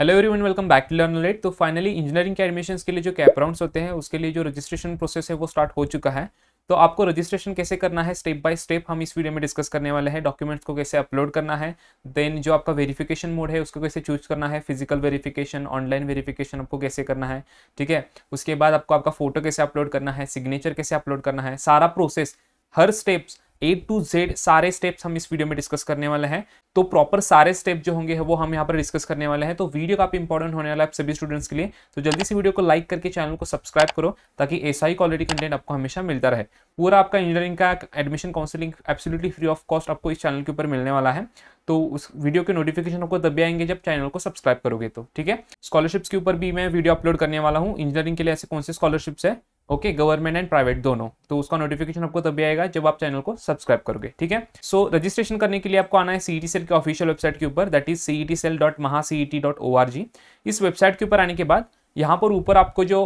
Hello everyone welcome back to learn let तो finally engineering के admission के लिए जो कैपराउंड होते हैं उसके लिए जो रजिस्ट्रेशन प्रोसेस है वो स्टार्ट हो चुका है तो आपको रजिस्ट्रेशन कैसे करना है स्टेप बाय स्टेप हम इस वीडियो में डिस्कस करने वाले हैं डॉक्यूमेंट्स को कैसे अपलोड करना है देन जो आपका वेरिफिकेशन मोड है उसको कैसे चूज करना है फिजिकल वेरिफिकेशन ऑनलाइन वेरिफिकेशन आपको कैसे करना है ठीक है उसके बाद आपको आपका फोटो कैसे अपलोड करना है सिग्नेचर कैसे अपलोड करना है सारा प्रोसेस हर स्टेप्स ए टू जेड सारे स्टेप्स हम इस वीडियो में डिस्कस करने वाले हैं तो प्रॉपर सारे स्टेप जो होंगे वो हम यहाँ पर डिस्कस करने वाले हैं तो वीडियो काफी इंपॉर्टेंट होने वाला है सभी स्टूडेंट्स के लिए तो जल्दी से वीडियो को लाइक करके चैनल को सब्सक्राइब करो ताकि ऐसा ही क्वालिटी कंटेंट आपको हमेशा मिलता रहे पूरा आपका इंजीनियरिंग का admission counselling absolutely free of cost आपको इस चैनल के ऊपर मिलने वाला है तो उस वीडियो के नोटिफिकेशन आपको दबे आएंगे जब चैनल को सब्सक्राइब करोगे तो ठीक है स्कॉलरशिप्स के ऊपर भी मैं वीडियो अपलोड करने वाला हूँ इंजीनियरिंग के लिए ऐसे कौन से स्कॉलरशिप्स है ओके गवर्नमेंट एंड प्राइवेट दोनों तो उसका नोटिफिकेशन आपको तभी आएगा जब आप चैनल को सब्सक्राइब करोगे ठीक है सो so, रजिस्ट्रेशन करने के लिए आपको आना है सीईटी सेल e के ऑफिशियल वेबसाइट के ऊपर that is CET cell dot Maha dot O R G इस वेबसाइट के ऊपर आने के बाद यहाँ पर ऊपर आपको जो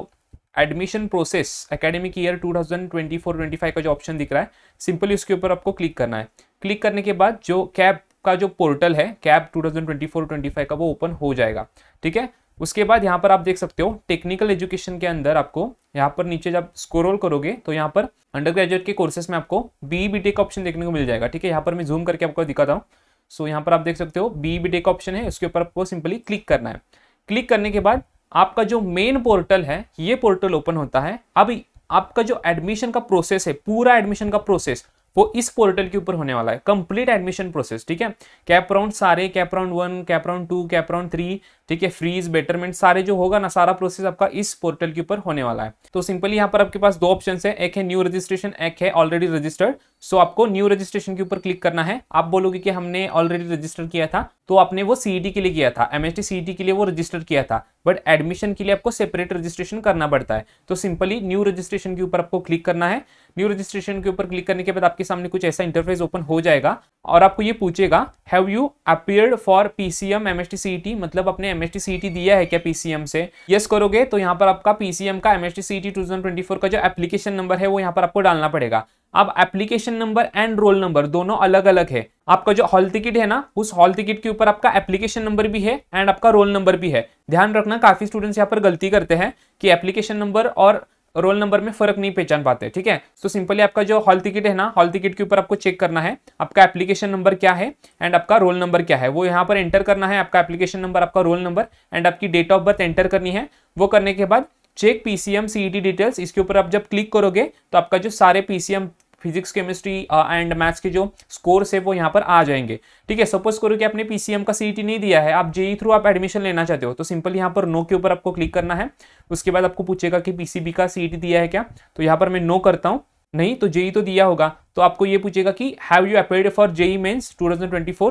admission process academic year two thousand का जो ऑप्शन दिख रहा है सिंपली उसके ऊपर आपको क्लिक करना है क्लिक करने के बाद जो कैब का जो पोर्टल है कैब 2024-25 का वो ओपन हो जाएगा ठीक है उसके बाद यहाँ पर आप देख सकते हो टेक्निकल एजुकेशन के अंदर आपको यहाँ पर नीचे जब स्क्रोल करोगे तो यहाँ पर अंडर ग्रेजुएट के कोर्सेस में आपको बी बी टेक ऑप्शन देखने को मिल जाएगा ठीक है यहाँ पर मैं जूम करके आपको दिखाता हूँ सो यहाँ पर आप देख सकते हो बी बी टेक ऑप्शन है उसके ऊपर आपको सिंपली क्लिक करना है क्लिक करने के बाद आपका जो मेन पोर्टल है ये पोर्टल ओपन होता है अब आपका जो एडमिशन का प्रोसेस है पूरा एडमिशन का प्रोसेस वो इस पोर्टल के ऊपर होने वाला है कंप्लीट एडमिशन प्रोसेस ठीक है कैप राउंड सारे CAP round one CAP round two CAP round three ठीक है फ्रीज बेटरमेंट सारे जो होगा ना सारा प्रोसेस आपका इस पोर्टल के ऊपर होने वाला है तो सिंपली यहाँ पर आपके पास दो ऑप्शन है एक है न्यू रजिस्ट्रेशन एक है ऑलरेडी रजिस्टर्ड सो आपको न्यू रजिस्ट्रेशन के ऊपर क्लिक करना है आप बोलोगे कि हमने ऑलरेडी रजिस्टर किया था तो आपने वो सीईटी e के लिए किया था एमएसटी सीईटी e के लिए वो रजिस्टर किया था बट एडमिशन के लिए आपको सेपरेट रजिस्ट्रेशन करना पड़ता है तो सिंपली न्यू रजिस्ट्रेशन के ऊपर आपको क्लिक करना है न्यू रजिस्ट्रेशन के ऊपर क्लिक करने के बाद आपके सामने कुछ ऐसा इंटरफेस ओपन हो जाएगा और आपको ये पूछेगा have you appeared for PCM MST CET मतलब अपने एमएसटी सीईटी दिया है क्या पीसीएम से यस yes, करोगे तो यहाँ पर आपका पीसीएम का एमएसटी सीईटी 2024 का जो एप्लीकेशन नंबर है वो यहाँ पर आपको डालना पड़ेगा अब application number and roll number दोनों अलग अलग है आपका जो हॉल टिकट है ना उस हॉल टिकट के ऊपर आपका एप्लीकेशन नंबर भी है एंड आपका रोल नंबर भी है ध्यान रखना काफी स्टूडेंट्स यहाँ पर गलती करते हैं कि एप्लीकेशन नंबर और रोल नंबर में फर्क नहीं पहचान पाते ठीक है तो सिंपली आपका जो हॉल टिकट है ना हॉल टिकट के ऊपर आपको चेक करना है आपका एप्लीकेशन नंबर क्या है एंड आपका रोल नंबर क्या है वो यहाँ पर एंटर करना है आपका एप्लीकेशन नंबर आपका रोल नंबर एंड आपकी डेट ऑफ बर्थ एंटर करनी है वो करने के बाद चेक पीसीएम सीईटी डिटेल्स इसके ऊपर आप जब क्लिक करोगे तो आपका जो सारे PCM physics chemistry and maths के जो स्कोर है वो यहाँ पर आ जाएंगे ठीक है सपोज करो कि आपने पीसीएम का सीईटी e नहीं दिया है आप जेई थ्रू e आप एडमिशन लेना चाहते हो तो सिंपल यहाँ पर नो के ऊपर आपको क्लिक करना है उसके बाद आपको पूछेगा कि पीसीबी का सीईटी e दिया है क्या तो यहाँ पर मैं नो करता हूँ नहीं तो जेई तो दिया होगा तो आपको ये पूछेगा कि have you applied for JEE mains too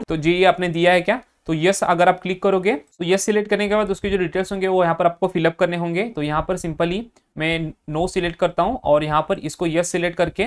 तो जेई आपने दिया है क्या तो यस अगर आप क्लिक करोगे तो यस सिलेक्ट करने के बाद उसके जो डिटेल्स होंगे वो यहाँ पर आपको फिलअप करने होंगे तो यहाँ पर सिंपली मैं नो सिलेक्ट करता हूँ और यहाँ पर इसको यस सिलेक्ट करके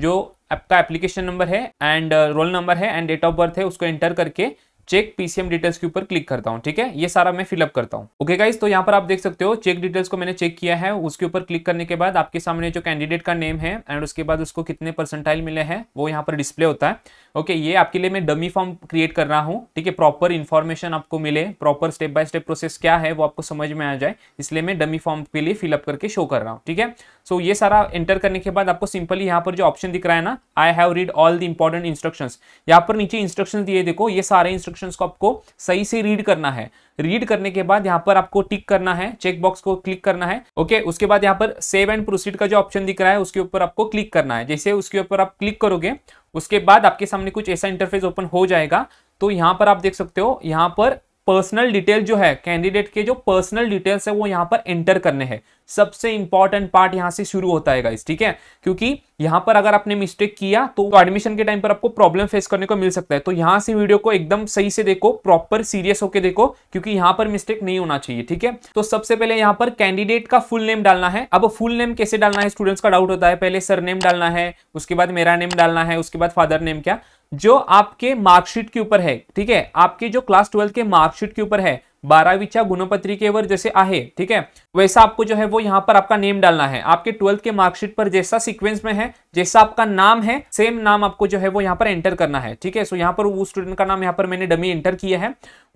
जो आपका एप्लीकेशन नंबर है एंड रोल नंबर है एंड डेट ऑफ बर्थ है उसको एंटर करके चेक पीसीएम डिटेल्स के ऊपर क्लिक करता हूँ ठीक है ये सारा मैं फिलअप करता हूँ ओके गाइस तो यहाँ पर आप देख सकते हो चेक डिटेल्स को मैंने चेक किया है उसके ऊपर क्लिक करने के बाद आपके सामने जो कैंडिडेट का नेम है एंड उसके बाद उसको कितने परसेंटाइल मिले हैं वो यहाँ पर डिस्प्ले होता है ओके ये आपके लिए मैं डमी फॉर्म क्रिएट कर रहा हूँ ठीक है प्रॉपर इन्फॉर्मेशन आपको मिले proper step by step process क्या है वो आपको समझ में आ जाए इसलिए मैं डमी फॉर्म के लिए फिलअप करके शो कर रहा हूँ ठीक है सो ये सारा एंटर करने के बाद आपको सिंपली यहाँ पर जो ऑप्शन दिख रहा है ना I have read all the important instruction यहाँ पर नीचे इंस्ट्रक्शन दिए देखो ये सारे इंस्ट्रक्शन इंस्ट्रक्शन को आपको सही से रीड करना है रीड करने के बाद यहाँ पर आपको टिक करना है चेक बॉक्स को क्लिक करना है ओके उसके बाद यहाँ पर सेव एंड प्रोसीड का जो ऑप्शन दिख रहा है उसके ऊपर आपको क्लिक करना है जैसे उसके ऊपर आप क्लिक करोगे उसके बाद आपके सामने कुछ ऐसा इंटरफेस ओपन हो जाएगा तो यहाँ पर आप देख सकते हो यहाँ पर पर्सनल डिटेल जो है कैंडिडेट के जो पर्सनल डिटेल्स है वो यहाँ पर एंटर करने हैं सबसे इंपॉर्टेंट पार्ट यहां से शुरू होता है गाइस ठीक है क्योंकि यहां पर अगर आपने मिस्टेक किया तो एडमिशन के टाइम पर आपको प्रॉब्लम फेस करने को मिल सकता है तो यहां से वीडियो को एकदम सही से देखो प्रॉपर सीरियस होकर देखो क्योंकि यहां पर मिस्टेक नहीं होना चाहिए ठीक है तो सबसे पहले यहां पर कैंडिडेट का फुल नेम डालना है अब फुल नेम कैसे डालना है स्टूडेंट्स का डाउट होता है पहले सर नेम डालना है उसके बाद मेरा नेम डालना है उसके बाद फादर नेम क्या जो आपके मार्कशीट के ऊपर है ठीक है आपके जो क्लास ट्वेल्थ के मार्कशीट के ऊपर है बारहवीच्या गुणपत्रिकेवर जैसे आहे ठीक है वैसा आपको जो है वो यहाँ पर आपका नेम डालना है आपके ट्वेल्थ के मार्कशीट पर जैसा सीक्वेंस में है जैसा आपका नाम है सेम नाम आपको जो है वो यहाँ पर एंटर करना है ठीक है सो यहाँ पर वो स्टूडेंट का नाम यहाँ पर मैंने डमी एंटर किया है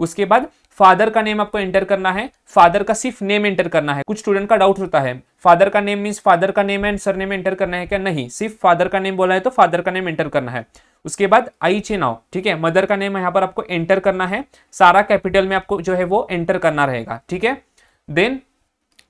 उसके बाद फादर का नेम आपको एंटर करना है फादर का सिर्फ नेम एंटर करना है कुछ स्टूडेंट का डाउट होता है फादर का नेम मीन्स फादर का name and surname enter करना है क्या नहीं सिर्फ फादर का नेम बोला है तो फादर का नेम एंटर करना है उसके बाद आई चे नाव ठीक है मदर का नेम यहाँ पर आपको एंटर करना है सारा कैपिटल में आपको जो है वो एंटर करना रहेगा ठीक है देन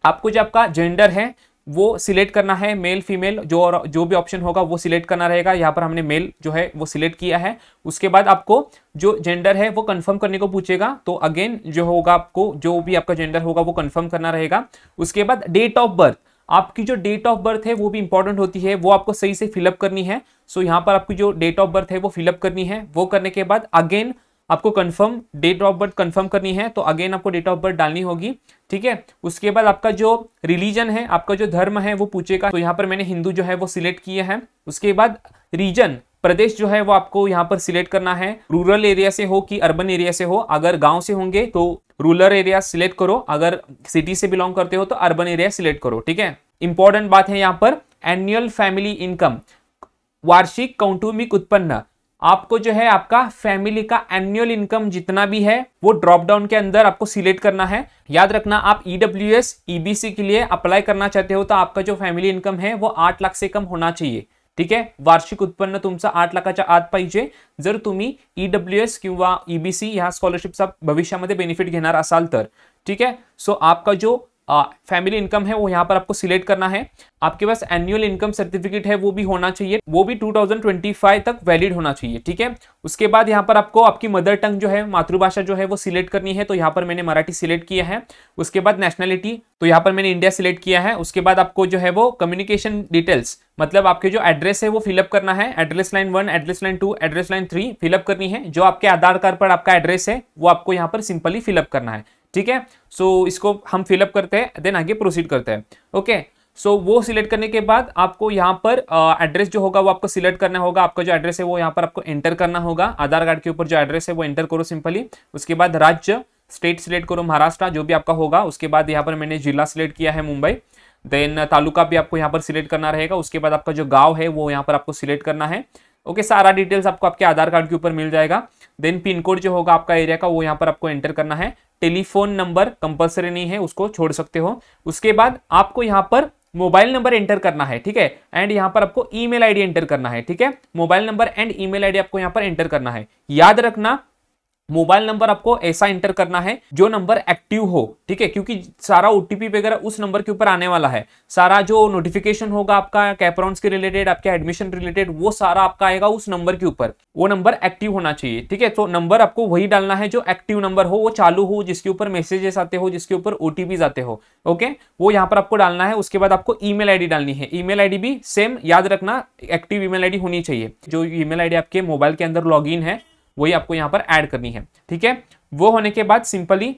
आपको जो आपका जेंडर है वो सिलेक्ट करना है मेल फीमेल जो और जो भी ऑप्शन होगा वो सिलेक्ट करना रहेगा यहाँ पर हमने मेल जो है वो सिलेक्ट किया है उसके बाद आपको जो जेंडर है वो कंफर्म करने को पूछेगा तो अगेन जो होगा आपको जो भी आपका जेंडर होगा वो कंफर्म करना रहेगा उसके बाद डेट ऑफ बर्थ आपकी जो डेट ऑफ बर्थ है वो भी इंपॉर्टेंट होती है वो आपको सही से फिलअप करनी है सो so, यहाँ पर आपकी जो डेट ऑफ बर्थ है वो फिलअप करनी है वो करने के बाद अगेन आपको confirm date of birth confirm करनी है तो अगेन आपको डेट ऑफ बर्थ डालनी होगी ठीक है उसके बाद आपका जो रिलीजन है आपका जो धर्म है वो पूछेगा तो यहाँ पर मैंने हिंदू जो है वो सिलेक्ट किया है उसके बाद रीजन प्रदेश जो है वो आपको यहाँ पर सिलेक्ट करना है रूरल एरिया से हो कि अर्बन एरिया से हो अगर गांव से होंगे तो रूरल एरिया सिलेक्ट करो अगर सिटी से बिलोंग करते हो तो अर्बन एरिया सिलेक्ट करो ठीक है इंपॉर्टेंट बात है यहाँ पर एनुअल फैमिली इनकम वार्षिक कौटुंबिक उत्पन्न आपको जो है आपका फैमिली का एनुअल इनकम जितना भी है वो ड्रॉप डाउन के अंदर आपको सिलेक्ट करना है याद रखना आप ईडब्ल्यू e एस e के लिए अप्लाई करना चाहते हो तो आपका जो फैमिली इनकम है वो आठ लाख से कम होना चाहिए ठीक है वार्षिक उत्पन्न तुमचं आठ लाखाच्या आत पाहिजे जर तुम्ही डब्ल्यू e एस किंवा ईबीसी ह्या स्कॉलरशिपचा भविष्यामध्ये बेनिफिट घेणार असाल तर ठीक आहे सो आपका जो फैमिली इनकम है वो यहाँ पर आपको सिलेक्ट करना है आपके पास एनुअल इनकम सर्टिफिकेट है वो भी होना चाहिए वो भी 2025 तक वैलिड होना चाहिए ठीक है उसके बाद यहाँ पर आपको आपकी मदर टंग जो है मातृभाषा जो है वो सिलेक्ट करनी है तो यहाँ पर मैंने मराठी सिलेक्ट किया है उसके बाद नेशनैलिटी तो यहाँ पर मैंने इंडिया सिलेक्ट किया है उसके बाद आपको जो है वो कम्युनिकेशन डिटेल्स मतलब आपके जो एड्रेस है वो फिलअप करना है address line one address line two address line three fill up करनी है जो आपके आधार कार्ड पर आपका एड्रेस है वो आपको यहाँ पर सिंपली फिलअप करना है ठीक है सो so, इसको हम फिलअप करते हैं देन आगे प्रोसीड करते हैं ओके सो वो सिलेक्ट करने के बाद आपको यहाँ पर एड्रेस जो होगा वो आपको सिलेक्ट करना होगा आपका जो एड्रेस है वो यहाँ पर आपको एंटर करना होगा आधार कार्ड के ऊपर जो एड्रेस है वो एंटर करो सिंपली उसके बाद राज्य स्टेट सिलेक्ट करो महाराष्ट्र जो भी आपका होगा उसके बाद यहाँ पर मैंने जिला सिलेक्ट किया है मुंबई देन तालुका भी आपको यहाँ पर सिलेक्ट करना रहेगा उसके बाद आपका जो गाँव है वो यहाँ पर आपको सिलेक्ट करना है ओके सारा डिटेल्स आपको आपके आधार कार्ड के ऊपर मिल जाएगा देन पिन कोड जो होगा आपका एरिया का वो यहाँ पर आपको एंटर करना है टेलीफोन नंबर कंपलसरी नहीं है उसको छोड़ सकते हो उसके बाद आपको यहाँ पर मोबाइल नंबर एंटर करना है ठीक है एंड यहाँ पर आपको ईमेल आईडी एंटर करना है ठीक है mobile number and email ID आपको यहाँ पर एंटर करना है याद रखना मोबाइल नंबर आपको ऐसा एंटर करना है जो नंबर एक्टिव हो ठीक है क्योंकि सारा ओटीपी वगैरह उस नंबर के ऊपर आने वाला है सारा जो नोटिफिकेशन होगा आपका कैप्रॉन्स के रिलेटेड आपके एडमिशन रिलेटेड वो सारा आपका आएगा उस नंबर के ऊपर वो नंबर एक्टिव होना चाहिए ठीक है तो नंबर आपको वही डालना है जो एक्टिव नंबर हो वो चालू हो जिसके ऊपर मैसेजेस आते हो जिसके ऊपर ओटीपी आते हो ओके वो यहाँ पर आपको डालना है उसके बाद आपको ई मेल डालनी है ई मेल भी सेम याद रखना एक्टिव ई मेल होनी चाहिए जो ई मेल आपके मोबाइल के अंदर लॉग है वही आपको यहाँ पर ऐड करनी है ठीक है वो होने के बाद सिंपली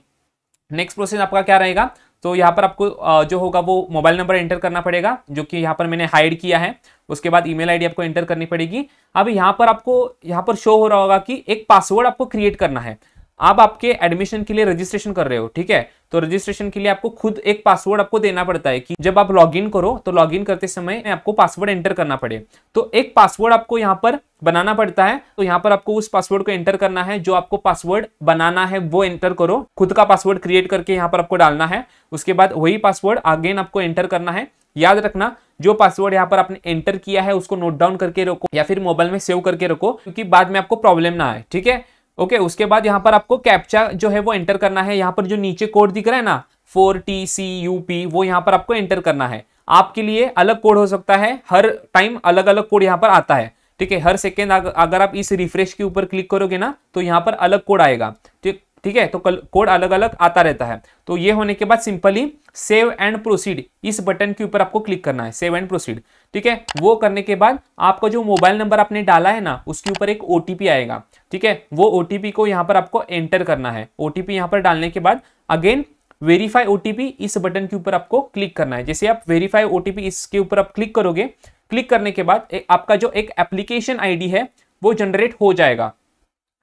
नेक्स्ट प्रोसेस आपका क्या रहेगा तो यहाँ पर आपको जो होगा वो मोबाइल नंबर एंटर करना पड़ेगा जो कि यहाँ पर मैंने हाइड किया है उसके बाद ईमेल आईडी आपको एंटर करनी पड़ेगी अब यहाँ पर आपको यहाँ पर शो हो रहा होगा कि एक पासवर्ड आपको क्रिएट करना है आप आपके एडमिशन के लिए रजिस्ट्रेशन कर रहे हो ठीक है तो रजिस्ट्रेशन के लिए आपको खुद एक पासवर्ड आपको देना पड़ता है कि जब आप लॉगिन करो तो लॉगिन करते समय आपको पासवर्ड एंटर करना पड़े तो एक पासवर्ड आपको यहाँ पर बनाना पड़ता है तो यहाँ पर आपको उस पासवर्ड को एंटर करना है जो आपको पासवर्ड बनाना है वो एंटर करो खुद का पासवर्ड क्रिएट करके यहाँ पर आपको डालना है उसके बाद वही पासवर्ड अगेन आपको एंटर करना है याद रखना जो पासवर्ड यहाँ पर आपने एंटर किया है उसको नोट डाउन करके रखो या फिर मोबाइल में सेव करके रखो क्योंकि बाद में आपको प्रॉब्लम ना आए ठीक है ओके okay, उसके बाद यहाँ पर आपको कैप्चा जो है वो एंटर करना है यहाँ पर जो नीचे कोड दिख रहा है ना four T C U P वो यहाँ पर आपको एंटर करना है आपके लिए अलग कोड हो सकता है हर टाइम अलग अलग कोड यहाँ पर आता है ठीक है हर सेकेंड अगर आप इस रिफ्रेश के ऊपर क्लिक करोगे ना तो यहाँ पर अलग कोड आएगा ठीक ठीक है तो कल कोड अलग अलग आता रहता है तो ये होने के बाद सिंपली सेव एंड प्रोसीड इस बटन के ऊपर आपको क्लिक करना है सेव एंड प्रोसीड ठीक है वो करने के बाद आपका जो मोबाइल नंबर आपने डाला है ना उसके ऊपर एक ओ आएगा ठीक है वो ओ को यहाँ पर आपको एंटर करना है ओ टी पर डालने के बाद अगेन वेरीफाई ओ इस बटन के ऊपर आपको क्लिक करना है जैसे आप वेरीफाई ओ इसके ऊपर आप क्लिक करोगे क्लिक करने के बाद आपका जो एक एप्लीकेशन आईडी है वो जनरेट हो जाएगा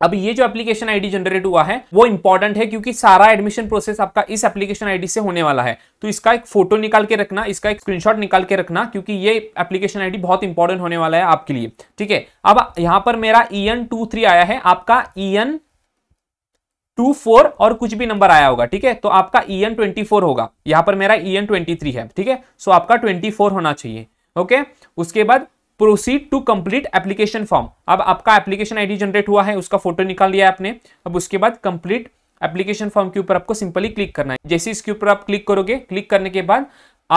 अब ये जो एप्लीकेशन आईडी जनरेट हुआ है वो इंपॉर्टेंट है क्योंकि सारा एडमिशन प्रोसेस आपका इस एप्लीकेशन आईडी से होने वाला है तो इसका एक फोटो निकाल के रखना इसका एक स्क्रीनशॉट निकाल के रखना क्योंकि ये एप्लीकेशन आईडी बहुत इंपॉर्टेंट होने वाला है आपके लिए ठीक है अब यहां पर मेरा ई एन टू आया है आपका ई एन टू और कुछ भी नंबर आया होगा ठीक है तो आपका ई एन ट्वेंटी फोर होगा यहां पर मेरा ई एन ट्वेंटी थ्री है ठीक है सो आपका ट्वेंटी होना चाहिए ओके उसके बाद proceed to complete application form अब आपका एप्लीकेशन आईडी जनरेट हुआ है उसका फोटो निकाल लिया आपने अब उसके बाद कंप्लीट एप्लीकेशन फॉर्म के ऊपर आपको सिंपली क्लिक करना है जैसे इसके ऊपर आप क्लिक करोगे क्लिक करने के बाद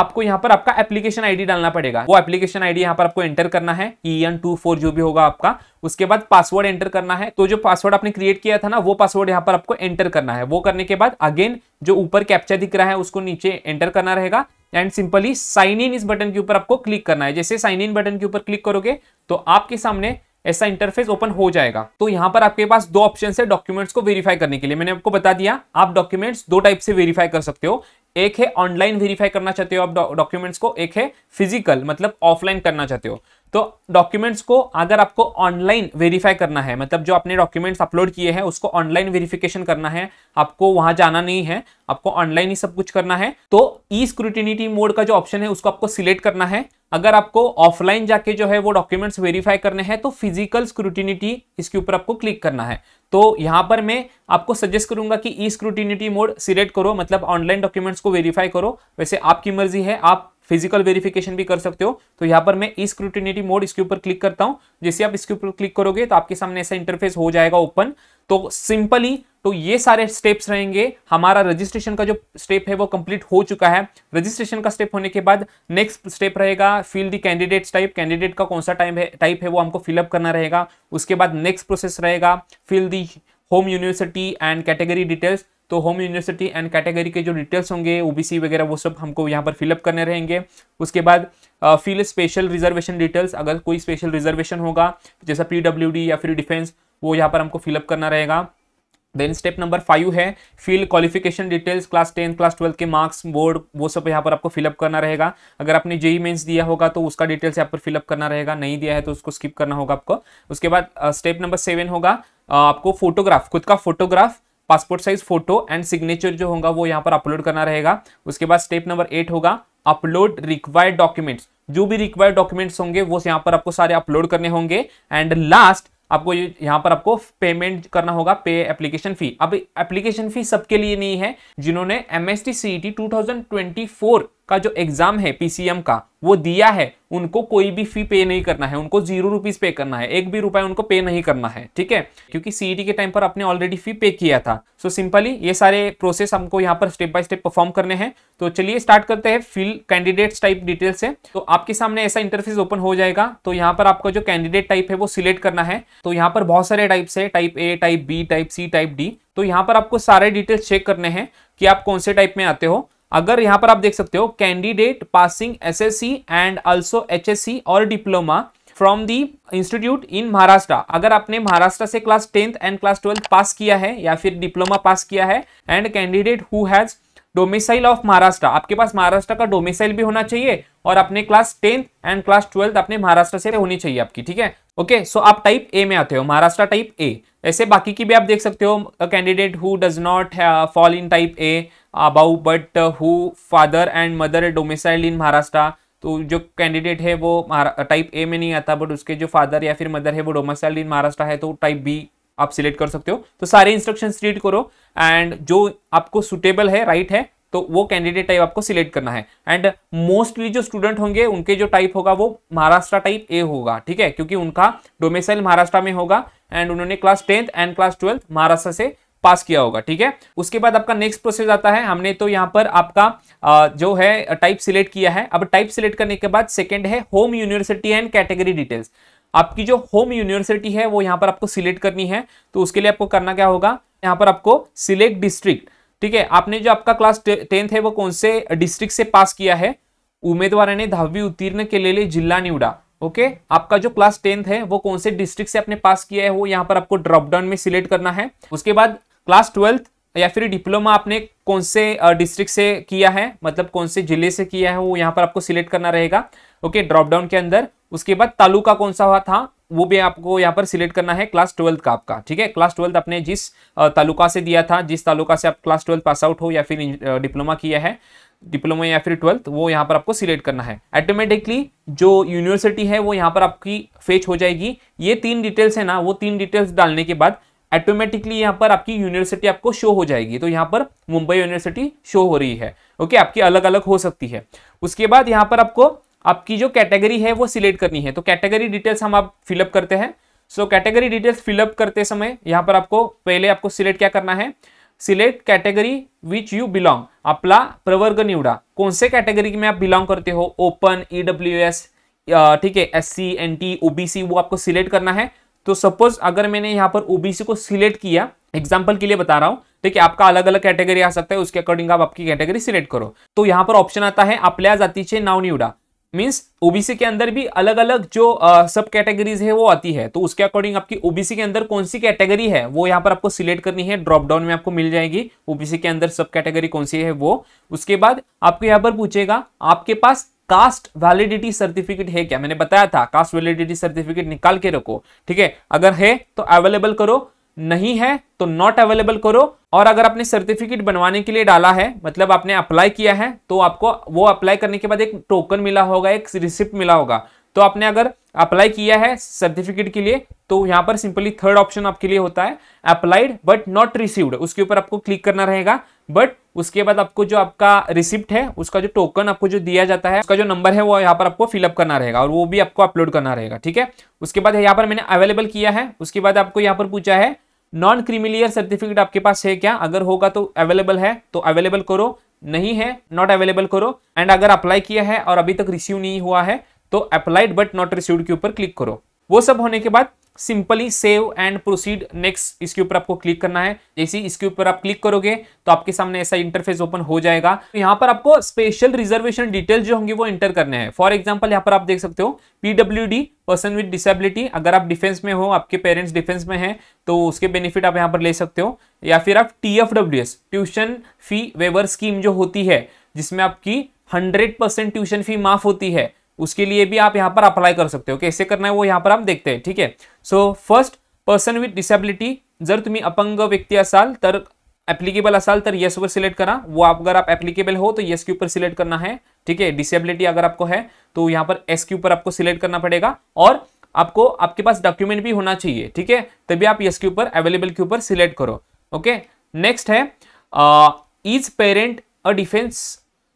आपको यहाँ पर आपका एप्लीकेशन आईडी डालना पड़ेगा वो एप्लीकेशन आईडी यहाँ पर आपको एंटर करना है ई एन टू फोर जो भी होगा आपका उसके बाद पासवर्ड एंटर करना है तो जो पासवर्ड आपने क्रिएट किया था ना वो पासवर्ड यहाँ पर आपको एंटर करना है वो करने के बाद अगेन जो ऊपर कैप्चा दिख रहा है उसको नीचे एंटर करना रहेगा एंड सिंपली साइन इन इस बटन के ऊपर आपको क्लिक करना है जैसे साइन इन बटन के ऊपर क्लिक करोगे तो आपके सामने ऐसा इंटरफेस ओपन हो जाएगा तो यहाँ पर आपके पास दो ऑप्शन है डॉक्यूमेंट्स को वेरीफाई करने के लिए मैंने आपको बता दिया आप डॉक्यूमेंट्स दो टाइप से वेरीफाई कर सकते हो एक है ऑनलाइन वेरीफाई करना चाहते हो आप डॉक्यूमेंट्स को एक है फिजिकल मतलब ऑफलाइन करना चाहते हो तो डॉक्यूमेंट्स को अगर आपको ऑनलाइन वेरीफाई करना है मतलब जो आपने डॉक्यूमेंट्स अपलोड किए हैं उसको ऑनलाइन वेरिफिकेशन करना है आपको वहां जाना नहीं है आपको ऑनलाइन ही सब कुछ करना है तो ई स्क्रूटिनिटी मोड का जो ऑप्शन है उसको आपको सिलेक्ट करना है अगर आपको ऑफलाइन जाके जो है वो डॉक्यूमेंट्स वेरीफाई करने हैं तो फिजिकल स्क्रूटिनिटी इसके ऊपर आपको क्लिक करना है तो यहां पर मैं आपको सजेस्ट करूंगा कि ई स्क्रूटिनिटी मोड सिलेक्ट करो मतलब ऑनलाइन डॉक्यूमेंट्स को वेरीफाई करो वैसे आपकी मर्जी है आप फिजिकल वेरिफिकेशन भी कर सकते हो तो यहाँ पर मैं स्क्रूटिनिटी मोड इसके ऊपर क्लिक करता हूँ जैसे आप इसके ऊपर क्लिक करोगे तो आपके सामने ऐसा इंटरफेस हो जाएगा ओपन तो सिंपली तो ये सारे स्टेप्स रहेंगे हमारा रजिस्ट्रेशन का जो स्टेप है वो कंप्लीट हो चुका है रजिस्ट्रेशन का स्टेप होने के बाद नेक्स्ट स्टेप रहेगा fill the candidates type candidate का कौन सा टाइप है टाइप है वो हमको फिलअप करना रहेगा उसके बाद नेक्स्ट प्रोसेस रहेगा fill the home university and category details तो होम यूनिवर्सिटी एंड कैटेगरी के जो डिटेल्स होंगे ओबीसी वगैरह वो सब हमको यहाँ पर फिलअप करने रहेंगे उसके बाद फिल स्पेशल रिजर्वेशन डिटेल्स अगर कोई स्पेशल रिजर्वेशन होगा जैसा पीडब्ल्यूडी या फिर डिफेंस वो यहाँ पर हमको फिलअप करना रहेगा देन स्टेप नंबर फाइव है fill qualification details class tenth class twelfth के मार्क्स बोर्ड वो सब यहाँ पर आपको फिलअप करना रहेगा अगर आपने जेई मेंस e दिया होगा तो उसका डिटेल्स यहाँ पर फिलअप करना रहेगा नहीं दिया है तो उसको स्किप करना होगा आपको उसके बाद स्टेप नंबर सेवन होगा आपको फोटोग्राफ खुद का photograph passport size photo and signature जो होगा वो यहाँ पर अपलोड करना रहेगा उसके बाद स्टेप नंबर एट होगा अपलोड रिक्वायर्ड डॉक्यूमेंट्स जो भी रिक्वायर्ड डॉक्यूमेंट्स होंगे वो यहाँ पर आपको सारे अपलोड करने होंगे एंड लास्ट आपको यहाँ पर आपको पेमेंट करना होगा पे एप्लीकेशन फी अब एप्लीकेशन फी सबके लिए नहीं है जिन्होंने M S T C T two thousand twenty four का जो एग्ज़ाम है पीसीएम का वो दिया है उनको कोई भी फी पे नहीं करना है उनको जीरो रुपीज़ पे करना है एक भी रुपए उनको पे नहीं करना है ठीक है क्योंकि सीईटी e के टाइम पर आपने ऑलरेडी फी पे किया था सो so, सिंपली ये सारे प्रोसेस हमको यहाँ पर स्टेप बाय स्टेप परफॉर्म करने हैं तो चलिए स्टार्ट करते हैं फिल कैंडिडेट्स टाइप डिटेल से तो आपके सामने ऐसा इंटरफेस ओपन हो जाएगा तो यहाँ पर आपका जो कैंडिडेट टाइप है वो सिलेक्ट करना है तो यहाँ पर बहुत सारे टाइप्स है type A type B type C type D तो यहाँ पर आपको सारे डिटेल्स चेक करने हैं कि आप कौन से टाइप में आते हो अगर यहां पर आप देख सकते हो candidate passing SSC and also HSC और diploma from the institute in Maharashtra अगर आपने महाराष्ट्र से class tenth and class twelfth pass किया है या फिर डिप्लोमा पास किया है and candidate who has domicile of Maharashtra आपके पास महाराष्ट्र का डोमिसाइल भी होना चाहिए और अपने class tenth and class twelfth अपने महाराष्ट्र से होनी चाहिए आपकी ठीक है ओके सो आप टाइप ए में आते हो महाराष्ट्र टाइप ए ऐसे बाकी की भी आप देख सकते हो candidate who does not fall in type A above but who father and mother domicile in Maharashtra तो जो कैंडिडेट है वो टाइप ए में नहीं आता बट उसके जो फादर या फिर मदर है वो डोमिसाइल इन महाराष्ट्र है तो टाइप बी आप सिलेक्ट कर सकते हो तो सारे इंस्ट्रक्शन रीड करो एंड जो आपको सुटेबल है राइट right है तो वो कैंडिडेट टाइप आपको सिलेक्ट करना है एंड मोस्टली जो स्टूडेंट होंगे उनके जो टाइप होगा वो महाराष्ट्र टाइप ए होगा ठीक है क्योंकि उनका डोमेसाइल महाराष्ट्र में होगा एंड उन्होंने class tenth and class twelfth Maharashtra से पास किया होगा ठीक है उसके बाद आपका नेक्स्ट प्रोसेस आता है हमने तो यहाँ पर आपका जो है टाइप सिलेक्ट किया है अब टाइप सिलेक्ट करने के बाद सेकेंड है home university and category details आपकी जो होम यूनिवर्सिटी है वो यहाँ पर आपको सिलेक्ट करनी है तो उसके लिए आपको करना क्या होगा यहाँ पर आपको सिलेक्ट डिस्ट्रिक्ट ठीक है आपने जो आपका क्लास टेंथ है वो कौन से डिस्ट्रिक्ट से पास किया है उम्मीदवार ने दहावी उत्तीर्ण के लिए जिला निवडा ओके आपका जो क्लास टेंथ है वो कौन से डिस्ट्रिक्ट से आपने पास किया है वो यहाँ पर आपको ड्रॉप डाउन में सिलेक्ट करना है उसके बाद क्लास ट्वेल्थ या फिर डिप्लोमा आपने कौन से डिस्ट्रिक्ट से किया है मतलब कौन से जिले से किया है वो यहाँ पर आपको सिलेक्ट करना रहेगा ओके ड्रॉप डाउन के अंदर उसके बाद तालुका कौन सा हुआ था वो भी आपको यहाँ पर सिलेक्ट करना है क्लास ट्वेल्थ का आपका ठीक है क्लास ट्वेल्थ आपने जिस तालुका से दिया था जिस तालुका से आप क्लास ट्वेल्थ पास आउट हो या फिर डिप्लोमा किया है डिप्लोमा या फिर ट्वेल्थ वो यहाँ पर आपको सिलेक्ट करना है ऑटोमेटिकली जो यूनिवर्सिटी है वो यहाँ पर आपकी फेच हो जाएगी ये तीन डिटेल्स है ना वो तीन डिटेल्स डालने के बाद ऑटोमेटिकली यहाँ पर आपकी यूनिवर्सिटी आपको शो हो जाएगी तो यहाँ पर मुंबई यूनिवर्सिटी शो हो रही है ओके आपकी अलग अलग हो सकती है उसके बाद यहाँ पर आपको आपकी जो कैटेगरी है वो सिलेक्ट करनी है तो कैटेगरी डिटेल्स हम आप फिलअप करते हैं सो कैटेगरी डिटेल्स फिलअप करते समय यहाँ पर आपको पहले आपको सिलेक्ट क्या करना है select category which you belong अपला प्रवर्ग निवडा कौन से कैटेगरी में आप बिलोंग करते हो ओपन ई एस ठीक है S C N T OBC वो आपको सिलेक्ट करना है तो सपोज अगर मैंने यहाँ पर ओबीसी को सिलेक्ट किया एग्जाम्पल के लिए बता रहा हूँ ठीक है आपका अलग अलग कैटेगरी आ सकता है उसके अकॉर्डिंग आप आपकी कैटेगरी सिलेक्ट करो तो यहाँ पर ऑप्शन आता है आपल्या जातीचे नाव निवडा मीन्स ओबीसी के अंदर भी अलग अलग जो सब कैटेगरीज है वो आती है तो उसके अकॉर्डिंग आपकी ओबीसी के अंदर कौन सी कैटेगरी है वो यहाँ पर आपको सिलेक्ट करनी है ड्रॉप डाउन में आपको मिल जाएगी ओबीसी के अंदर सब कैटेगरी कौन सी है वो उसके बाद आपको यहाँ पर पूछेगा आपके पास कास्ट वैलिडिटी सर्टिफिकेट है क्या मैंने बताया था कास्ट वैलिडिटी सर्टिफिकेट निकाल के रखो ठीक है अगर है तो अवेलेबल करो नहीं है तो नॉट अवेलेबल करो और अगर आपने सर्टिफिकेट बनवाने के लिए डाला है मतलब आपने अप्लाई किया है तो आपको वो अप्लाई करने के बाद एक टोकन मिला होगा एक रिसिप्ट मिला होगा तो आपने अगर अप्लाई किया है सर्टिफिकेट के लिए तो यहाँ पर सिंपली थर्ड ऑप्शन आपके लिए होता है अप्लाइड बट नॉट रिसीव्ड उसके ऊपर आपको क्लिक करना रहेगा बट उसके बाद आपको जो आपका रिसिप्ट है उसका जो टोकन आपको जो दिया जाता है उसका जो नंबर है वो यहाँ पर आपको फिलअप करना रहेगा और वो भी आपको अपलोड करना रहेगा ठीक है उसके बाद यहाँ पर मैंने अवेलेबल किया है उसके बाद आपको यहाँ पर पूछा है नॉन क्रीमिलियर सर्टिफिकेट आपके पास है क्या अगर होगा तो अवेलेबल है तो अवेलेबल करो नहीं है नॉट अवेलेबल करो एंड अगर अप्लाई किया है और अभी तक रिसीव नहीं हुआ है तो अप्लाइड बट नॉट रिसीव्ड के ऊपर क्लिक करो वो सब होने के बाद simply save and proceed next इसके ऊपर आपको क्लिक करना है जैसे इसके ऊपर आप क्लिक करोगे तो आपके सामने ऐसा इंटरफेस ओपन हो जाएगा तो यहाँ पर आपको स्पेशल रिजर्वेशन डिटेल जो होंगे वो एंटर करने हैं फॉर एग्जाम्पल यहाँ पर आप देख सकते हो PW D person with disability अगर आप डिफेंस में हो आपके पेरेंट्स डिफेंस में है तो उसके बेनिफिट आप यहाँ पर ले सकते हो या फिर आप T F W S tuition fee waiver scheme जो होती है जिसमें आपकी हंड्रेड परसेंट ट्यूशन फी माफ होती है उसके लिए भी आप यहाँ पर अप्लाई कर सकते हो कैसे करना है वो यहाँ पर हम देखते हैं ठीक है so first person with disability जर तुम्हें अपंग व्यक्ति आल तर एप्लीकेबल आल तर यस वर सिलेक्ट करा वो आप अगर आप एप्लीकेबल हो तो यस के ऊपर सिलेक्ट करना है ठीक है डिसेबिलिटी अगर आपको है तो यहाँ पर एस के ऊपर आपको सिलेक्ट करना पड़ेगा और आपको आपके पास डॉक्यूमेंट भी होना चाहिए ठीक है तभी आप यस के ऊपर अवेलेबल के ऊपर सिलेक्ट करो ओके नेक्स्ट है is parent a defence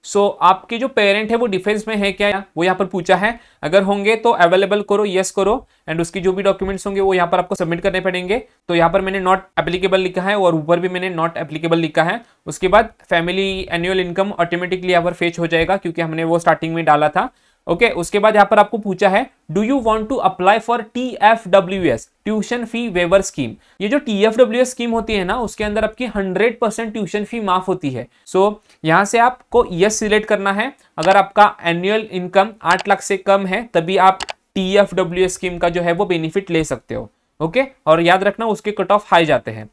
so so, आपके जो पेरेंट है वो डिफेंस में है क्या वो यहाँ पर पूछा है अगर होंगे तो अवेलेबल करो यस करो एंड उसकी जो भी डॉक्यूमेंट्स होंगे वो यहाँ पर आपको सबमिट करने पड़ेंगे तो यहाँ पर मैंने नॉट एप्लीकेबल लिखा है और ऊपर भी मैंने नॉट एप्लीकेबल लिखा है उसके बाद फैमिली एनुअल इनकम ऑटोमेटिकली यहाँ पर फेच हो जाएगा क्योंकि हमने वो स्टार्टिंग में डाला था ओके okay, उसके बाद यहाँ पर आपको पूछा है do you want to apply for T F W S tuition fee waiver scheme ये जो T F W S scheme होती है ना उसके अंदर आपकी 100% परसेंट ट्यूशन फी माफ होती है सो so, यहाँ से आपको यस सिलेक्ट करना है अगर आपका एनुअल इनकम 8 लाख से कम है तभी आप T F W S scheme का जो है वो बेनिफिट ले सकते हो ओके okay? और याद रखना उसके कट ऑफ हाई जाते हैं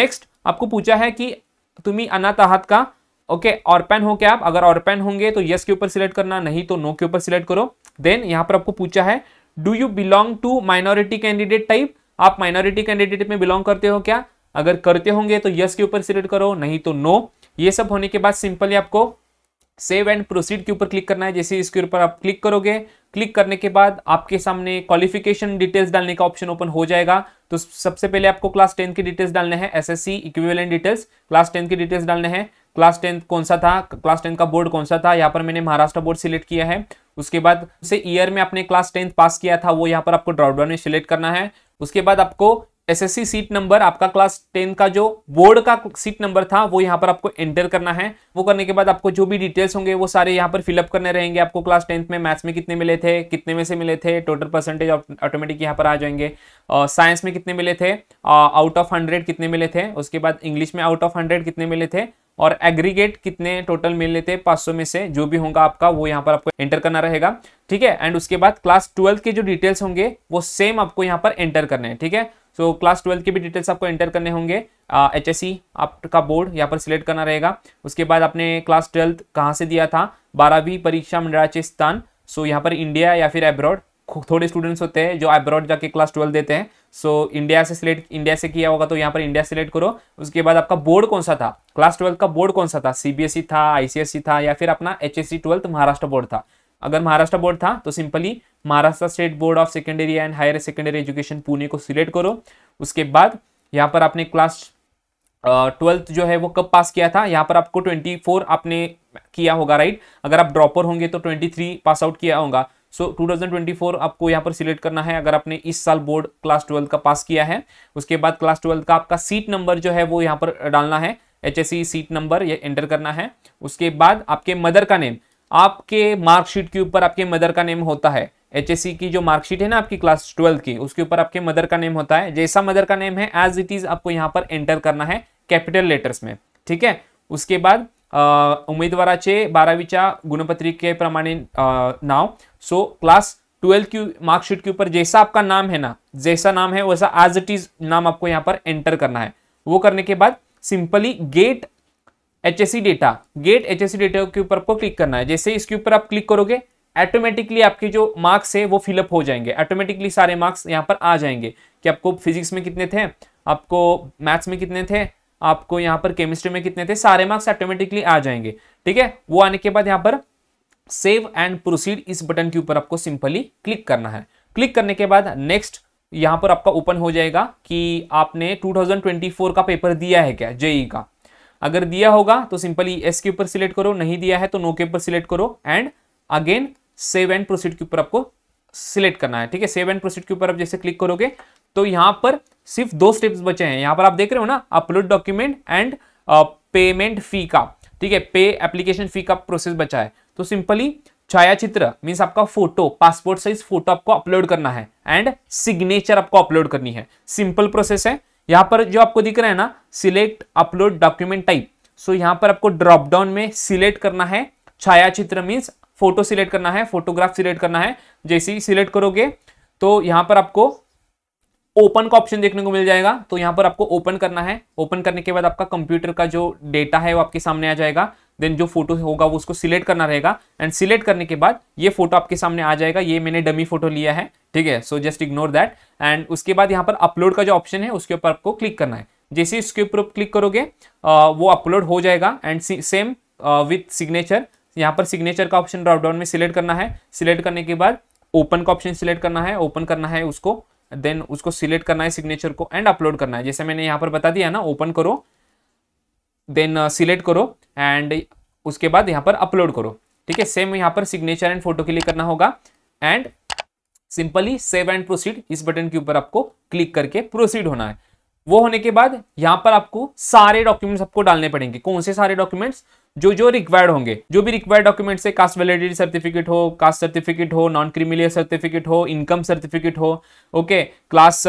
नेक्स्ट आपको पूछा है कि तुम्हें अनाथ आहत का ओके और पेन हो क्या आप अगर और पेन होंगे तो यस के ऊपर सिलेक्ट करना नहीं तो नो के ऊपर सिलेक्ट करो देन यहां पर आपको पूछा है do you belong to minority candidate type आप माइनॉरिटी कैंडिडेट में बिलोंग करते हो क्या अगर करते होंगे तो यस के ऊपर सिलेक्ट करो नहीं तो नो ये सब होने के बाद सिंपली आपको सेव एंड प्रोसीड के ऊपर क्लिक करना है जैसे इसके ऊपर आप क्लिक करोगे क्लिक करने के बाद आपके सामने क्वालिफिकेशन डिटेल्स डालने का ऑप्शन ओपन हो जाएगा तो सबसे पहले आपको क्लास टेन की डिटेल्स डालने हैं SSC equivalent details class ten की डिटेल्स डालने हैं क्लास टेंथ कौन सा था क्लास टेंथ का बोर्ड कौन सा था यहाँ पर मैंने महाराष्ट्र बोर्ड सिलेक्ट किया है उसके बाद उसे ईयर में आपने क्लास टेंथ पास किया था वो यहाँ पर आपको ड्रॉपडाउन में सिलेक्ट करना है उसके बाद आपको एसएससी सीट नंबर आपका क्लास टेन का जो बोर्ड का सीट नंबर था वो यहाँ पर आपको एंटर करना है वो करने के बाद आपको जो भी डिटेल्स होंगे वो सारे यहाँ पर फिलअप करने रहेंगे आपको क्लास टेंथ में मैथ्स में कितने मिले थे कितने में से मिले थे टोटल परसेंटेज ऑटोमेटिक यहाँ पर आ जाएंगे साइंस में कितने मिले थे आउट ऑफ हंड्रेड कितने मिले थे उसके बाद इंग्लिश में आउट ऑफ हंड्रेड कितने मिले थे और एग्रीगेट कितने टोटल मिल लेते हैं पाँच में से जो भी होगा आपका वो यहाँ पर आपको एंटर करना रहेगा ठीक है एंड उसके बाद क्लास ट्वेल्थ के जो डिटेल्स होंगे वो सेम आपको यहाँ पर एंटर करने हैं ठीक है सो क्लास ट्वेल्थ के भी डिटेल्स आपको एंटर करने होंगे एच एस e आपका बोर्ड यहाँ पर सिलेक्ट करना रहेगा उसके बाद आपने क्लास ट्वेल्थ कहाँ से दिया था बारहवीं परीक्षा मंडराचे स्थान सो यहाँ पर इंडिया या फिर एब्रॉड थोड़े स्टूडेंट्स होते हैं जो अब्रॉड जाके क्लास ट्वेल्व देते हैं सो so, इंडिया से सिलेक्ट इंडिया से किया होगा तो यहाँ पर इंडिया सिलेक्ट करो उसके बाद आपका बोर्ड कौन सा था क्लास ट्वेल्थ का बोर्ड कौन सा था सीबीएसई e था आईसीएससी e था या फिर अपना एच एस महाराष्ट्र बोर्ड था अगर महाराष्ट्र बोर्ड था तो simply Maharashtra state board of secondary and higher secondary education Pune को सिलेक्ट करो उसके बाद यहाँ पर आपने क्लास ट्वेल्थ जो है वो कब पास किया था यहाँ पर आपको फोर आपने किया होगा राइट अगर आप ड्रॉपर होंगे तो थ्री पास आउट किया होगा सो so, 2024 आपको यहाँ पर सिलेक्ट करना है अगर आपने इस साल बोर्ड क्लास ट्वेल्थ का पास किया है उसके बाद क्लास ट्वेल्थ का आपका सीट नंबर जो है वो यहाँ पर डालना है एच सीट नंबर ये एंटर करना है उसके बाद आपके मदर का नेम आपके मार्कशीट के ऊपर आपके मदर का नेम होता है एच की जो मार्कशीट है ना आपकी क्लास ट्वेल्थ की उसके ऊपर आपके मदर का नेम होता है जैसा मदर का नेम है एज इट इज़ आपको यहाँ पर एंटर करना है कैपिटल लेटर्स में ठीक है उसके बाद उमेदवाराचे गुणपत्रिके प्रमाण नाव सो क्लास ट्वेल्थ की मार्कशीट के ऊपर जैसा आपका नाम है ना जैसा नाम है वैसा एज इट इज नाम आपको यहाँ पर एंटर करना है वो करने के बाद simply get H S C data get H S C data के ऊपर आपको क्लिक करना है जैसे इसके ऊपर आप क्लिक करोगे ऑटोमेटिकली आपके जो मार्क्स है वो फिलअप हो जाएंगे ऑटोमेटिकली सारे मार्क्स यहाँ पर आ जाएंगे कि आपको फिजिक्स में कितने थे आपको मैथ्स में कितने थे आपको यहाँ पर केमिस्ट्री में कितने थे सारे मार्क्स ऑटोमेटिकली आ जाएंगे ठीक है वो आने के बाद यहाँ पर सेव एंड प्रोसीड इस बटन के ऊपर आपको सिंपली क्लिक करना है क्लिक करने के बाद नेक्स्ट यहाँ पर आपका ओपन हो जाएगा कि आपने 2024 का पेपर दिया है क्या जेई e का अगर दिया होगा तो सिंपली एस के ऊपर सिलेक्ट करो नहीं दिया है तो नो के ऊपर सिलेक्ट करो and again save and proceed के ऊपर आपको सिलेक्ट करना है ठीक है सेव एंड प्रोसीड के ऊपर आप जैसे क्लिक करोगे तो यहां पर सिर्फ दो स्टेप्स बचे हैं यहां पर आप देख रहे हो ना upload document and payment fee का ठीक है पे एप्लीकेशन फी का प्रोसेस बचा है तो सिंपली छायाचित्र मीन्स आपका फोटो पासपोर्ट साइज फोटो आपको अपलोड करना है एंड सिग्नेचर आपको अपलोड करनी है सिंपल प्रोसेस है यहां पर जो आपको दिख रहा है ना select upload document type so यहां पर आपको ड्रॉप डाउन में सिलेक्ट करना है छायाचित्र मीन्स फोटो सिलेक्ट करना है फोटोग्राफ सिलेक्ट करना है जैसे ही सिलेक्ट करोगे तो यहां पर आपको ओपन का ऑप्शन देखने को मिल जाएगा तो यहाँ पर आपको ओपन करना है ओपन करने के बाद आपका कंप्यूटर का जो डेटा है वो आपके सामने आ जाएगा देन जो फोटो होगा वो उसको सिलेक्ट करना रहेगा एंड सिलेक्ट करने के बाद ये फोटो आपके सामने आ जाएगा ये मैंने डमी फोटो लिया है ठीक है so just ignore that and उसके बाद यहाँ पर अपलोड का जो ऑप्शन है उसके ऊपर आपको क्लिक करना है जैसे इसके ऊपर क्लिक करोगे वो अपलोड हो जाएगा एंड सेम विथ सिग्नेचर यहाँ पर सिग्नेचर का ऑप्शन ड्रॉपडाउन में सिलेक्ट करना है सिलेक्ट करने के बाद ओपन का ऑप्शन सिलेक्ट करना है ओपन करना है उसको देन उसको सिलेक्ट करना है सिग्नेचर को एंड अपलोड करना है जैसे मैंने यहाँ पर बता दिया ना ओपन करो देन सिलेक्ट uh, करो एंड उसके बाद यहाँ पर अपलोड करो ठीक है सेम यहाँ पर सिग्नेचर एंड फोटो के लिए करना होगा and simply save and proceed इस बटन के ऊपर आपको क्लिक करके प्रोसीड होना है वो होने के बाद यहाँ पर आपको सारे डॉक्यूमेंट्स आपको डालने पड़ेंगे कौन से सारे डॉक्यूमेंट्स जो जो रिक्वायर्ड होंगे जो भी रिक्वायर्ड डॉक्यूमेंट्स है कास्ट वैलिडिटी सर्टिफिकेट हो कास्ट सर्टिफिकेट हो नॉन क्रिमिलियर सर्टिफिकेट हो इनकम सर्टिफिकेट हो ओके क्लास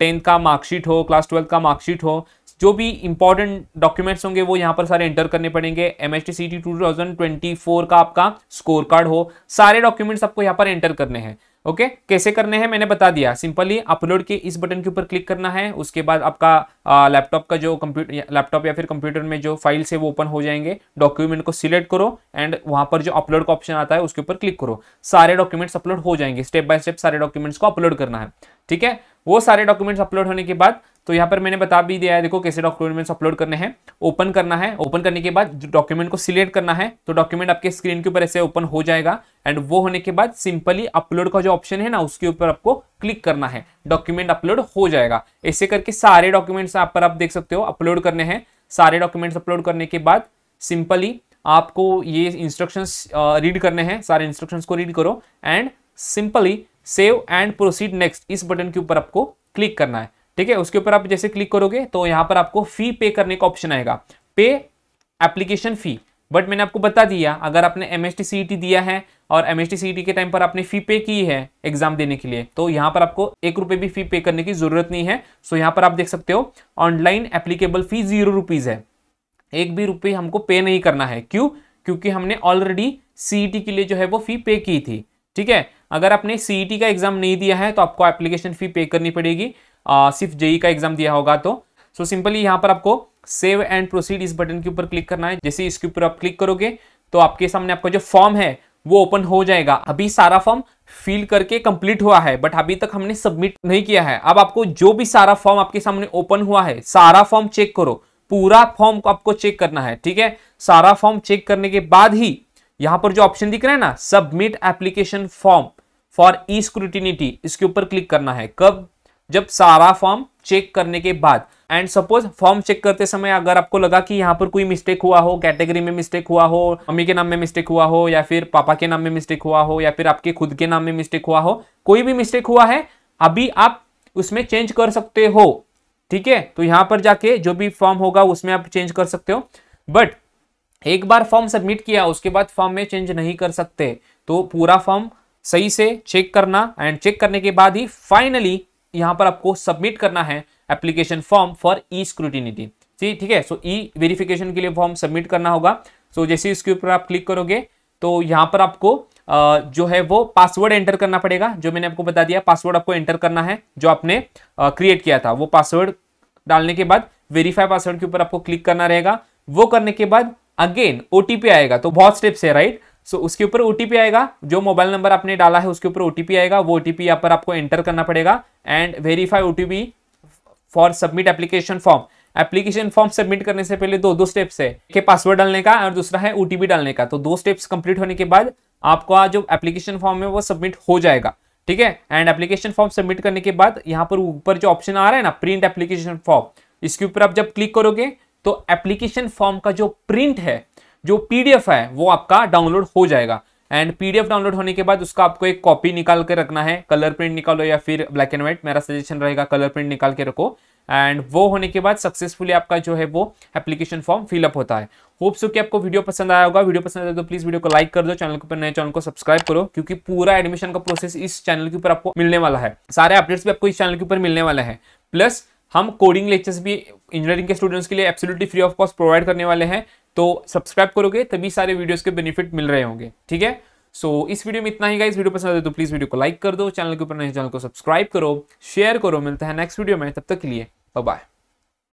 टेंथ का मार्कशीट हो क्लास ट्वेल्थ का मार्कशीट हो जो भी इंपॉर्टेंट डॉक्यूमेंट्स होंगे वो यहाँ पर सारे एंटर करने पड़ेंगे एम एस टी का आपका स्कोर कार्ड हो सारे डॉक्यूमेंट्स आपको यहाँ पर एंटर करने हैं ओके okay? कैसे करने हैं मैंने बता दिया सिंपली अपलोड के इस बटन के ऊपर क्लिक करना है उसके बाद आपका लैपटॉप का जो कंप्यूटर लैपटॉप या फिर कंप्यूटर में जो फाइल्स है वो ओपन हो जाएंगे डॉक्यूमेंट को सिलेक्ट करो एंड वहां पर जो अपलोड का ऑप्शन आता है उसके ऊपर क्लिक करो सारे डॉक्यूमेंट्स अपलोड हो जाएंगे स्टेप बाय स्टेप सारे डॉक्यूमेंट्स को अपलोड करना है ठीक है वो सारे डॉक्यूमेंट्स अपलोड होने के बाद तो यहाँ पर मैंने बता भी दिया है देखो कैसे डॉक्यूमेंट्स अपलोड करने हैं ओपन करना है ओपन करने के बाद डॉक्यूमेंट को सिलेक्ट करना है तो डॉक्यूमेंट आपके स्क्रीन के ऊपर ऐसे ओपन हो जाएगा एंड वो होने के बाद सिंपली अपलोड का जो ऑप्शन है ना उसके ऊपर आपको क्लिक करना है डॉक्यूमेंट अपलोड हो जाएगा ऐसे करके सारे डॉक्यूमेंट्स यहाँ पर आप देख सकते हो अपलोड करने हैं सारे डॉक्यूमेंट्स अपलोड करने के बाद सिंपली आपको ये इंस्ट्रक्शंस रीड करने हैं सारे इंस्ट्रक्शंस को रीड करो and simply save and proceed next इस बटन के ऊपर आपको क्लिक करना है ठीक है उसके ऊपर आप जैसे क्लिक करोगे तो यहां पर आपको फी पे करने का ऑप्शन आएगा पे एप्लीकेशन फी बट मैंने आपको बता दिया अगर आपने एम एस e दिया है और एम एस e के टाइम पर आपने फ़ी पे की है एग्जाम देने के लिए तो यहाँ पर आपको एक रुपये भी फ़ी पे करने की ज़रूरत नहीं है सो यहाँ पर आप देख सकते हो online applicable fee zero rupees है एक भी रुपये हमको पे नहीं करना है क्यों क्योंकि हमने ऑलरेडी सी e के लिए जो है वो फ़ी पे की थी ठीक है अगर आपने सी का एग्ज़ाम नहीं दिया है तो आपको एप्लीकेशन फ़ी पे करनी पड़ेगी आ, सिर्फ जेई का एग्जाम दिया होगा तो सो सिंपली यहाँ पर आपको सेव एंड प्रोसीड इस बटन के ऊपर क्लिक करना है जैसे इसके ऊपर आप क्लिक करोगे तो आपके सामने आपका जो फॉर्म है वो ओपन हो जाएगा अभी सारा फॉर्म फिल करके कंप्लीट हुआ है बट अभी तक हमने सबमिट नहीं किया है अब आपको जो भी सारा फॉर्म आपके सामने ओपन हुआ है सारा फॉर्म चेक करो पूरा फॉर्म को आपको चेक करना है ठीक है सारा फॉर्म चेक करने के बाद ही यहां पर जो ऑप्शन दिख रहा है ना submit application form for e scrutiny इसके ऊपर क्लिक करना है कब जब सारा फॉर्म चेक करने के बाद एंड सपोज फॉर्म चेक करते समय अगर आपको लगा कि यहाँ पर कोई मिस्टेक हुआ हो कैटेगरी में मिस्टेक हुआ हो मम्मी के नाम में मिस्टेक हुआ हो या फिर पापा के नाम में मिस्टेक हुआ हो या फिर आपके खुद के नाम में मिस्टेक हुआ हो कोई भी मिस्टेक हुआ है अभी आप उसमें चेंज कर सकते हो ठीक है तो यहाँ पर जाके जो भी फॉर्म होगा उसमें आप चेंज कर सकते हो बट एक बार फॉर्म सबमिट किया उसके बाद फॉर्म में चेंज नहीं कर सकते तो पूरा फॉर्म सही से चेक करना एंड चेक करने के बाद ही फाइनली यहां पर आपको सबमिट करना है application form for e scrutiny ठीक है सो ई वेरिफिकेशन के लिए फॉर्म सबमिट करना होगा सो so, जैसे इसके ऊपर आप क्लिक करोगे तो यहां पर आपको आ, जो है वो पासवर्ड एंटर करना पड़ेगा जो मैंने आपको बता दिया पासवर्ड आपको एंटर करना है जो आपने क्रिएट किया था वो पासवर्ड डालने के बाद वेरीफाई पासवर्ड के ऊपर आपको क्लिक करना रहेगा वो करने के बाद अगेन ओ आएगा तो बहुत स्टेप्स है राइट सो so, उसके ऊपर ओ आएगा जो मोबाइल नंबर आपने डाला है उसके ऊपर ओ आएगा वो ओ यहाँ पर आपको एंटर करना पड़ेगा एंड वेरीफाई ओ for submit application form application form submit करने से पहले दो दो स्टेप्स है के पासवर्ड डालने का और दूसरा है ओटीपी डालने का तो दो स्टेप्स कंप्लीट होने के बाद आपका जो एप्लीकेशन फॉर्म है वो सबमिट हो जाएगा ठीक है एंड एप्लीकेशन फॉर्म सबमिट करने के बाद यहाँ पर ऊपर जो ऑप्शन आ रहा है ना प्रिंट एप्लीकेशन फॉर्म इसके ऊपर आप जब क्लिक करोगे तो एप्लीकेशन फॉर्म का जो प्रिंट है जो पीडीएफ है वो आपका डाउनलोड हो जाएगा एंड पीडीएफ डाउनलोड होने के बाद उसका आपको एक कॉपी निकाल के रखना है कलर प्रिंट निकालो या फिर ब्लैक एंड व्हाइट मेरा सजेशन रहेगा कलर प्रिंट निकाल के रखो एंड वो होने के बाद सक्सेसफुली आपका जो है वो एप्लीकेशन फॉर्म फिलअप होता है होप सो कि आपको वीडियो पसंद आया होगा वीडियो पसंद आया तो प्लीज वीडियो को लाइक कर दो चैनल के ऊपर नए चैनल को सब्सक्राइब करो क्योंकि पूरा एडमिशन का प्रोसेस इस चैनल के ऊपर आपको मिलने वाला है सारे अपडेट्स भी आपको इस चैनल के ऊपर मिलने वाला है प्लस हम कोडिंग लेक्चर्स भी इंजीनियरिंग के स्टूडेंट्स के लिए absolutely free of cost provide करने वाले हैं तो सब्सक्राइब करोगे तभी सारे वीडियोस के बेनिफिट मिल रहे होंगे ठीक है सो so, इस वीडियो में इतना ही गाइस वीडियो पसंद आए तो प्लीज वीडियो को लाइक कर दो चैनल के ऊपर नए चैनल को सब्सक्राइब करो शेयर करो मिलता है नेक्स्ट वीडियो में तब तक के लिए बाय